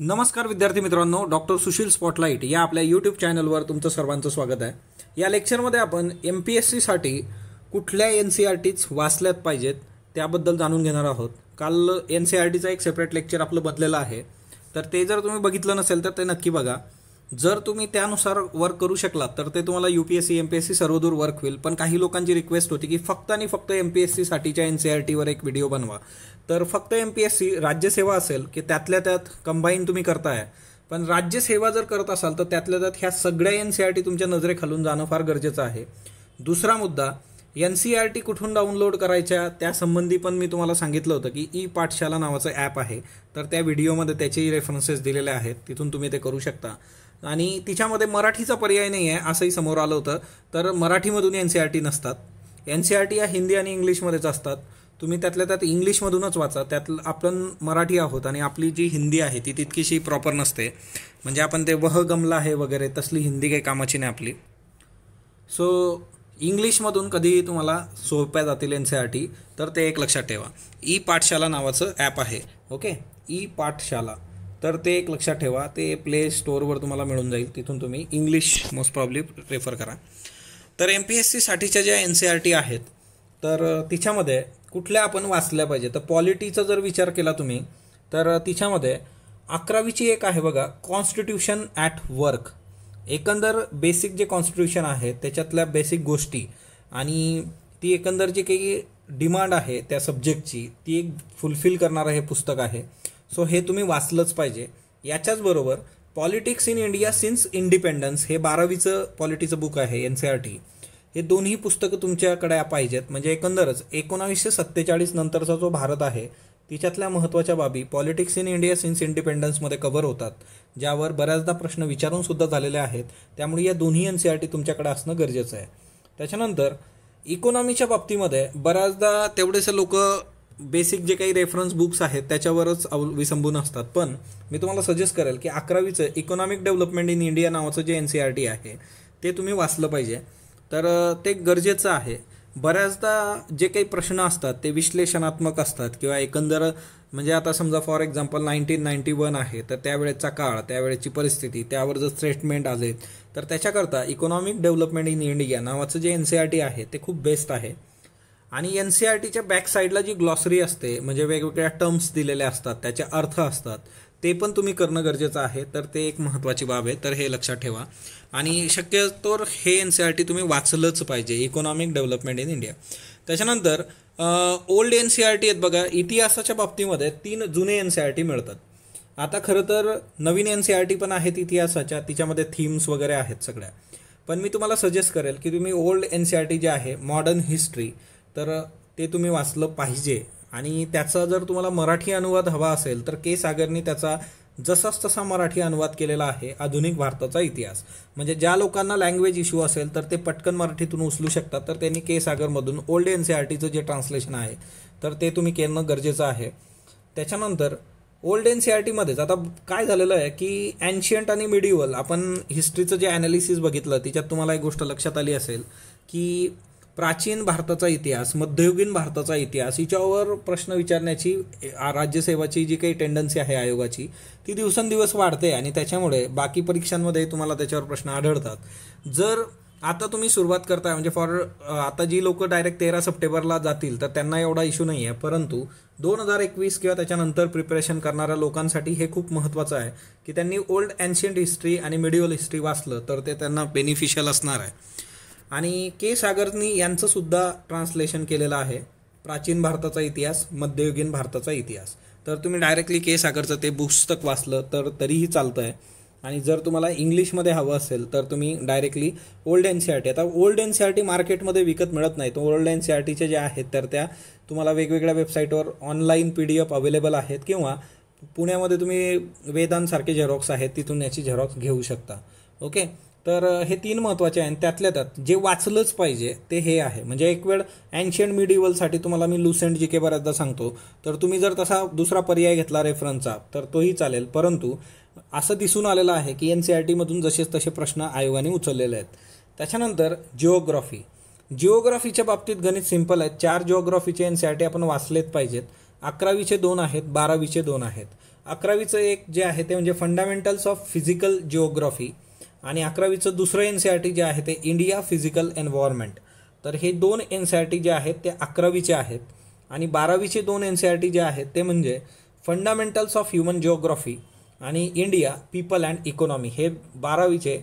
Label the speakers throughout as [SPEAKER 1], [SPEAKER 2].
[SPEAKER 1] नमस्कार विद्यार्थी मित्रांनो डॉक्टर सुशील स्पॉटलाईट या आपल्या यूट्यूब चॅनलवर तुमचं सर्वांचं स्वागत आहे या लेक्चरमध्ये आपण एम पी एस सीसाठी कुठल्या एन सी आर टीच वाचल्यात पाहिजेत त्याबद्दल जाणून घेणार आहोत काल एन सी आर टीचा एक सेपरेट लेक्चर आपलं बदलेलं आहे तर ते जर तुम्ही बघितलं नसेल तर ते नक्की बघा जर तुम्ही त्यानुसार वर्क करू शकलात तर ते तुम्हाला U P S C M P S C सर्वदूर वर्क होईल पण काही लोकांची रिक्वेस्ट होती की फक्त आणि फक्त एम पी एस सीसाठीच्या एन सी आर e टीवर एक व्हिडिओ बनवा तर फक्त एम पी एस सी राज्यसेवा असेल की त्यातल्या त्यात कंबाईन तुम्ही करताय पण राज्यसेवा जर करत असाल तर त्यातल्या त्यात ह्या सगळ्या एन सी आर टी तुमच्या नजरेखालून जाणं फार गरजेचं आहे दुसरा मुद्दा एन सी आर टी कुठून डाउनलोड करायच्या त्यासंबंधी पण मी तुम्हाला सांगितलं होतं की ई पाठशाला नावाचं ॲप आहे तर त्या व्हिडिओमध्ये त्याचेही रेफरन्सेस दिलेले आहेत तिथून तुम्ही ते करू शकता आणि तिच्यामध्ये मराठीचा पर्याय नाही आहे असंही समोर आलं होतं तर मराठीमधून एन सी आर टी नसतात एन सी आर टी या हिंदी आणि इंग्लिशमध्येच असतात तुम्ही त्यातल्या त्यात इंग्लिशमधूनच वाचा त्यात आपण मराठी आहोत आणि आपली जी हिंदी आहे ती तितकीशी प्रॉपर नसते म्हणजे आपण ते वह गमला आहे वगैरे तसली हिंदी काही कामाची नाही आपली सो इंग्लिशमधून कधीही तुम्हाला सोप्या जातील टी e तर ते एक लक्षात ठेवा ई पाठशाला नावाचं ॲप आहे ओके ई पाठशाला तर ते एक लक्षात ठेवा ते प्ले स्टोअरवर तुम्हाला मिळून जाईल तिथून तुम्ही इंग्लिश मोस्ट प्रॉब्ली रेफर करा तर एम पी एस सीसाठीच्या ज्या एन सी आर टी आहेत तर तिच्यामध्ये कुठल्या आपण वाचल्या पाहिजे तर पॉलिटीचा जर विचार केला तुम्ही तर तिच्यामध्ये अकरावीची एक आहे बघा कॉन्स्टिट्यूशन ॲट वर्क एकंदर बेसिक जे कॉन्स्टिट्यूशन आहे त्याच्यातल्या बेसिक गोष्टी आणि ती एकंदर जी काही डिमांड आहे त्या सब्जेक्टची ती एक फुलफिल करणारं हे पुस्तक आहे सो हे तुम्ही वाचलंच पाहिजे याच्याचबरोबर politics in India since independence हे बारावीचं पॉलिटीचं बुक आहे एन सी आर टी हे दोन्ही पुस्तकं तुमच्याकडे पाहिजेत म्हणजे एकंदरच एकोणावीसशे सत्तेचाळीस नंतरचा जो भारत आहे तिच्यातल्या महत्त्वाच्या बाबी पॉलिटिक्स इन इंडिया सिन्स इंडिपेंडन्समध्ये कव्हर होतात ज्यावर बऱ्याचदा प्रश्न विचारून सुद्धा झालेले आहेत त्यामुळे या दोन्ही एन सी आर टी तुमच्याकडे असणं गरजेचं आहे त्याच्यानंतर इकॉनॉमीच्या बाबतीमध्ये बऱ्याचदा तेवढेसे लोक बेसिक जे काही रेफरन्स बुक्स आहेत त्याच्यावरच अव विसंबून असतात पण मी तुम्हाला सजेस्ट करेल की अकरावीचं इकॉनॉमिक डेव्हलपमेंट इन इंडिया नावाचं जे एन सी आर टी आहे ते तुम्ही वाचलं पाहिजे तर ते गरजेचं आहे बऱ्याचदा जे काही प्रश्न असतात ते विश्लेषणात्मक असतात किंवा एकंदर म्हणजे आता समजा for example nineteen ninety one आहे तर त्यावेळेचा काळ त्यावेळेची परिस्थिती त्यावर जर स्टेटमेंट आले तर त्याच्याकरता इकॉनॉमिक डेव्हलपमेंट इन इंडिया नावाचं जे एन सी आर टी आहे ते खूप बेस्ट आहे आणि एन सी आर टीच्या बॅक जी ग्लॉसरी असते म्हणजे वेगवेगळ्या टर्म्स दिलेल्या असतात त्याचे अर्थ असतात ते पण तुम्ही करणं गरजेचं आहे तर ते एक महत्त्वाची बाब आहे तर हे लक्षात ठेवा आणि शक्यतोवर हे एन सी आर टी तुम्ही वाचलंच पाहिजे इकॉनॉमिक डेव्हलपमेंट इन इंडिया त्याच्यानंतर old N C R T आहेत बघा इतिहासाच्या बाबतीमध्ये तीन जुने एन सी आर टी मिळतात आता खरं तर नवीन एन सी आर टी पण आहेत इतिहासाच्या तिच्यामध्ये थीम्स वगैरे आहेत सगळ्या पण मी तुम्हाला सजेस्ट करेल की तुम्ही old N C R T जे आहे मॉडर्न हिस्ट्री तर ते तुम्ही वाचलं पाहिजे आणि त्याचा जर तुम्हाला मराठी अनुवाद हवा असेल तर के सागरनी त्याचा जसाच तसा मराठी अनुवाद केलेला आहे आधुनिक भारताचा इतिहास म्हणजे ज्या लोकांना लँग्वेज इश्यू असेल तर ते पटकन मराठीतून उचलू शकतात तर त्यांनी के सागरमधून ओल्ड एन सी आर टीचं जे ट्रान्सलेशन आहे तर ते तुम्ही केलं गरजेचं आहे त्याच्यानंतर old N C R e टीमध्येच आता काय झालेलं आहे की अँशियंट आणि मिडिवल आपण हिस्ट्रीचं जे ॲनालिसिस बघितलं तिच्यात तुम्हाला एक गोष्ट लक्षात आली असेल की प्राचीन भारताचा इतिहास मध्ययुगीन भारताचा इतिहास हिच्यावर प्रश्न विचारण्याची राज्यसेवाची जी काही टेंडन्सी आहे आयोगाची ती दिवसेंदिवस वाढते आणि त्याच्यामुळे बाकी परीक्षांमध्ये तुम्हाला त्याच्यावर प्रश्न आढळतात जर आता तुम्ही सुरुवात करताय म्हणजे फॉर आता जी लोक डायरेक्ट तेरा सप्टेंबरला जातील तर त्यांना एवढा इशू नाही आहे परंतु दोन हजार एकवीस किंवा त्याच्यानंतर प्रिपरेशन करणाऱ्या लोकांसाठी हे खूप महत्त्वाचं आहे की त्यांनी ओल्ड एन्शियंट हिस्ट्री आणि मिडिवल हिस्ट्री वाचलं तर ते त्यांना बेनिफिशियल असणार आहे आणि के सागरनी सुद्धा ट्रान्सलेशन केलेलं आहे प्राचीन भारताचा इतिहास मध्ययुगीन भारताचा इतिहास तर तुम्ही डायरेक्टली के सागरचं ते पुस्तक वाचलं तर तरीही चालतं आहे आणि जर तुम्हाला इंग्लिशमध्ये हवं असेल तर तुम्ही directly old N C R T आता old N C R T मार्केटमध्ये विकत मिळत नाही तर ओल्ड एन सी आर टीच्या ज्या आहेत तर त्या तुम्हाला वेगवेगळ्या वेबसाईटवर online P D F available आहेत किंवा पुण्यामध्ये तुम्ही वेदांसारखे झेरॉक्स आहेत तिथून याची झेरॉक्स घेऊ शकता ओके तर हे तीन महत्त्वाचे आहे आणि त्यातल्या त्यात जे वाचलंच पाहिजे ते हे आहे म्हणजे एक वेळ ॲन्शियंट मिडिवलसाठी तुम्हाला मी लुसेंट जी के बऱ्याचदा सांगतो तर तुम्ही जर तसा दुसरा पर्याय घेतला रेफरन्सचा तर तोही चालेल परंतु असं दिसून आलेलं आहे की एन सी आर e टीमधून जसेच तसे प्रश्न आयोगाने उचललेले आहेत त्याच्यानंतर जिओग्राफी जिओग्राफीच्या बाबतीत गणित सिंपल आहेत चार जिओग्राफीचे एन सी आर टी आपण वाचलेत पाहिजेत अकरावीचे दोन आहेत बारावीचे दोन आहेत अकरावीचं एक जे आहे ते म्हणजे फंडामेंटल्स ऑफ फिजिकल जिओग्राफी आणि अकरावीचं दुसरं एन सी आर टी जे आहे ते इंडिया फिजिकल एन्व्हायरमेंट तर हे दोन एन सी आर टी जे आहेत ते अकरावीचे आहेत आणि बारावीचे दोन एन सी आर टी जे आहेत ते म्हणजे फंडामेंटल्स ऑफ ह्युमन जिओग्राफी आणि इंडिया पीपल अँड इकॉनॉमी हे बारावीचे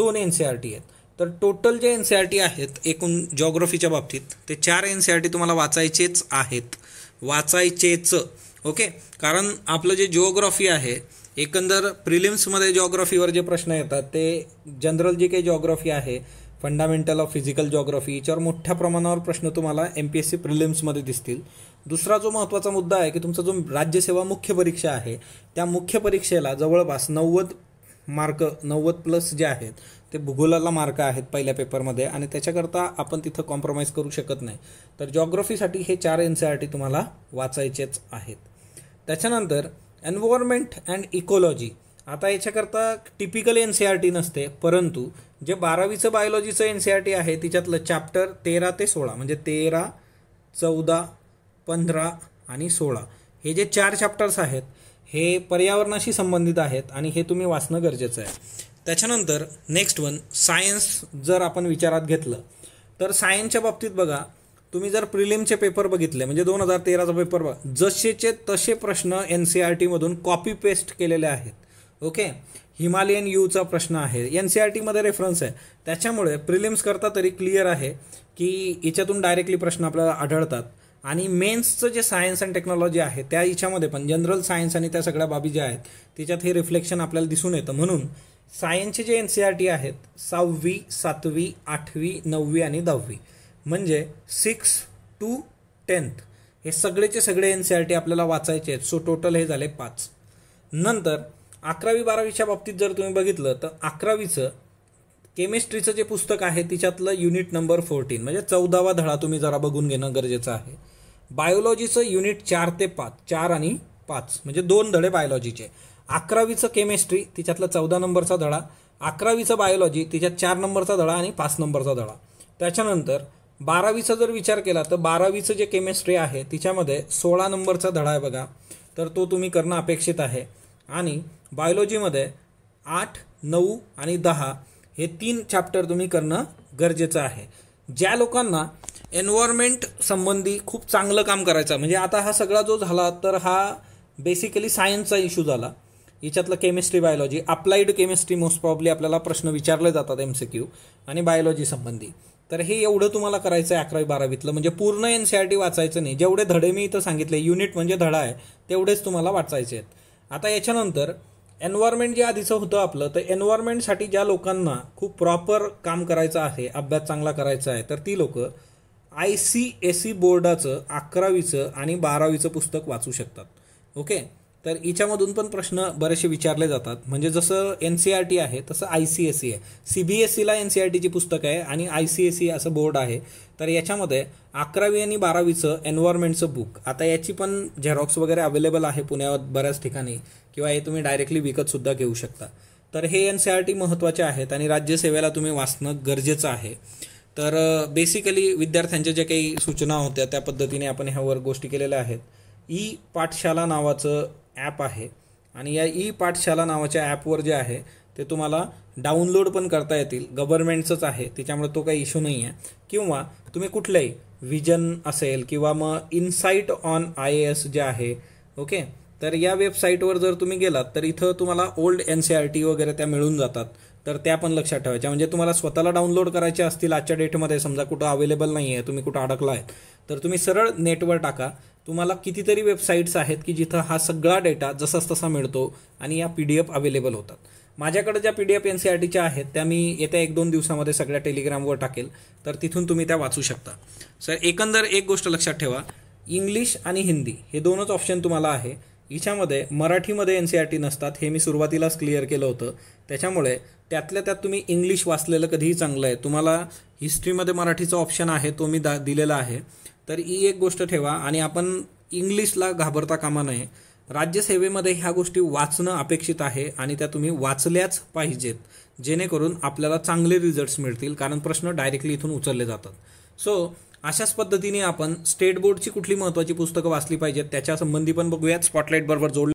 [SPEAKER 1] दोन एन सी आर टी आहेत तर टोटल जे एन सी आर टी आहेत एकूण जॉग्रफीच्या बाबतीत ते चार एन सी आर टी तुम्हाला वाचायचेच आहेत वाचायचेच ओके कारण आपलं जे जिओग्राफी आहे एकंदर प्रिलिम्समध्ये जॉग्रफीवर जे प्रश्न येतात ते जनरल जी काही जॉग्रफी आहे फंडामेंटल ऑफ फिजिकल जॉग्रफी याच्यावर मोठ्या प्रमाणावर प्रश्न तुम्हाला एम पी एस सी प्रिलिम्समध्ये दिसतील दुसरा जो महत्त्वाचा मुद्दा आहे की तुमचा जो राज्यसेवा मुख्य परीक्षा आहे त्या मुख्य परीक्षेला जवळपास नव्वद मार्क नव्वद प्लस जे आहेत ते भूगोलाला मार्क आहेत पहिल्या पेपरमध्ये आणि त्याच्याकरता आपण तिथं कॉम्प्रोमाइज करू शकत नाही तर जॉग्रफीसाठी हे चार एन सी आर टी तुम्हाला वाचायचेच आहेत त्याच्यानंतर एन्व्हायरमेंट अँड इकोलॉजी आता याच्याकरता typical N C R T नसते परंतु जे बारावीचं बायोलॉजीचं एन सी आर टी आहे तिच्यातलं चॅप्टर तेरा ते सोळा म्हणजे तेरा चौदा पंधरा आणि सोळा हे जे चार चॅप्टर्स आहेत हे पर्यावरणाशी संबंधित आहेत आणि हे तुम्ही वाचणं गरजेचं आहे त्याच्यानंतर नेक्स्ट वन सायन्स जर आपण विचारात घेतलं तर सायन्सच्या बाबतीत बघा तुम्ही जर प्रिलिमचे पेपर बघितले म्हणजे दोन हजार तेराचा पेपर बघा जसेचे तसे प्रश्न एन सी आर टीमधून कॉपी पेस्ट केलेले आहेत ओके हिमालयन यूचा प्रश्न आहे एन सी आर टीमध्ये रेफरन्स आहे त्याच्यामुळे प्रिलिम्स करता तरी क्लिअर आहे की याच्यातून डायरेक्टली प्रश्न आपल्याला आढळतात आणि मेन्सचं जे सायन्स अँड टेक्नॉलॉजी आहे त्या याच्यामध्ये पण जनरल सायन्स आणि त्या सगळ्या बाबी ज्या आहेत त्याच्यात हे रिफ्लेक्शन आपल्याला दिसून येतं म्हणून सायन्सचे जे एन सी आर टी आहेत सहावी सातवी आठवी नववी आणि दहावी म्हणजे सिक्स टू टेन्थ हे सगळेचे सगळे एन सी आर टी आपल्याला वाचायचे आहेत सो टोटल हे झाले पाच नंतर अकरावी बारावीच्या बाबतीत जर तुम्ही बघितलं तर अकरावीचं केमिस्ट्रीचं जे पुस्तक आहे तिच्यातलं युनिट नंबर फोर्टीन म्हणजे चौदावा धडा तुम्ही जरा बघून घेणं गरजेचं आहे बायोलॉजीचं युनिट चार ते पाच चार आणि पाच म्हणजे दोन धडे बायोलॉजीचे अकरावीचं केमिस्ट्री तिच्यातला चौदा नंबरचा धडा अकरावीचं बायोलॉजी तिच्यात चार नंबरचा धडा आणि पाच नंबरचा धडा त्याच्यानंतर बारावीचा जर विचार केला तर बारावीचं जे केमिस्ट्री आहे तिच्यामध्ये सोळा नंबरचा धडा आहे बघा तर तो तुम्ही करणं अपेक्षित आहे आणि बायोलॉजीमध्ये आठ नऊ आणि दहा हे तीन चॅप्टर तुम्ही करणं गरजेचं आहे ज्या लोकांना एन्व्हायरमेंट संबंधी खूप चांगलं काम करायचं म्हणजे आता हा सगळा जो झाला तर हा बेसिकली सायन्सचा इश्यू झाला याच्यातलं chemistry biology applied chemistry most probably आपल्याला प्रश्न विचारले जातात एम सी क्यू आणि बायोलॉजी संबंधी तर हे एवढं तुम्हाला करायचं आहे अकरावी बारावीतलं म्हणजे पूर्ण एन सी आर टी वाचायचं नाही जेवढे धडे मी इथं सांगितले युनिट म्हणजे धडा आहे तेवढेच तुम्हाला वाचायचे आहेत आता याच्यानंतर एन्व्हायरमेंट जे आधीचं होतं आपलं तर एन्व्हायरमेंटसाठी ज्या लोकांना खूप प्रॉपर काम करायचं आहे अभ्यास चांगला करायचा आहे तर ती लोकं आय सी एस सी बोर्डाचं अकरावीचं आणि बारावीचं पुस्तक वाचू शकतात ओके तर याच्यामधून पण प्रश्न बरेचसे विचारले जातात म्हणजे जसं एन सी आर टी आहे तसं आय सी एस सी आहे सी बी एस सीला e N C R e टीची पुस्तक आहे आणि आय सी एस सी असं बोर्ड आहे तर याच्यामध्ये अकरावी आणि बारावीचं एन्व्हायरमेंटचं बुक आता याची पण झेरॉक्स वगैरे अवेलेबल आहे पुण्यात बऱ्याच ठिकाणी किंवा हे तुम्ही डायरेक्टली विकतसुद्धा घेऊ शकता तर हे N C R e T महत्त्वाचे आहेत आणि राज्यसेवेला तुम्ही वाचणं गरजेचं आहे तर बेसिकली विद्यार्थ्यांच्या ज्या काही सूचना होत्या त्या पद्धतीने आपण ह्यावर गोष्टी केलेल्या आहेत ई पाठशाला नावाचं ॲप आहे आणि या ई पाठशाला नावाच्या ॲपवर जे आहे ते तुम्हाला डाउनलोड पण करता येतील गव्हर्नमेंटचंच आहे त्याच्यामुळे तो काही इशू नाही आहे किंवा तुम्ही कुठलंही विजन असेल किंवा मग इनसाइट ऑन आय एस जे आहे ओके तर या वेबसाईटवर जर तुम्ही गेलात तर इथं तुम्हाला old N C R T वगैरे त्या मिळून जातात तर त्या पण लक्षात ठेवायच्या म्हणजे तुम्हाला स्वतःला डाउनलोड करायच्या असतील आजच्या डेटमध्ये समजा कुठं अवेलेबल नाही आहे तुम्ही कुठं अडकला आहे तर तुम्ही सरळ नेटवर टाका तुम्हाला कितीतरी वेबसाईट्स आहेत की जिथं हा सगळा डेटा जसाच तसा मिळतो आणि या पी डी एफ अवेलेबल होतात माझ्याकडे ज्या P D F N C R टीच्या आहेत त्या मी येत्या एक दोन दिवसामध्ये सगळ्या टेलिग्रामवर टाकेल तर तिथून तुम्ही त्या वाचू शकता सर एकंदर एक गोष्ट लक्षात ठेवा इंग्लिश आणि हिंदी हे दोनच ऑप्शन तुम्हाला आहे हिच्यामध्ये मराठीमध्ये एन सी आर टी नसतात हे मी सुरुवातीलाच क्लिअर केलं होतं त्याच्यामुळे त्यातल्या त्यात तुम्ही इंग्लिश वाचलेलं कधीही चांगलं आहे तुम्हाला हिस्ट्रीमध्ये मराठीचा ऑप्शन आहे तो मी दा दिलेला आहे तर ही एक गोष्ट ठेवा आणि आपण इंग्लिशला घाबरता कामा नये राज्यसेवेमध्ये ह्या गोष्टी वाचणं अपेक्षित आहे आणि त्या तुम्ही वाचल्याच पाहिजेत जेणेकरून आपल्याला चांगले रिझल्ट्स मिळतील कारण प्रश्न डायरेक्टली इथून उचलले जातात सो अशाच पद्धतीने आपण स्टेट बोर्डची कुठली महत्वाची पुस्तकं वाचली पाहिजेत त्याच्या संबंधी पण बघूयात स्पॉटलाईट बरोबर जोड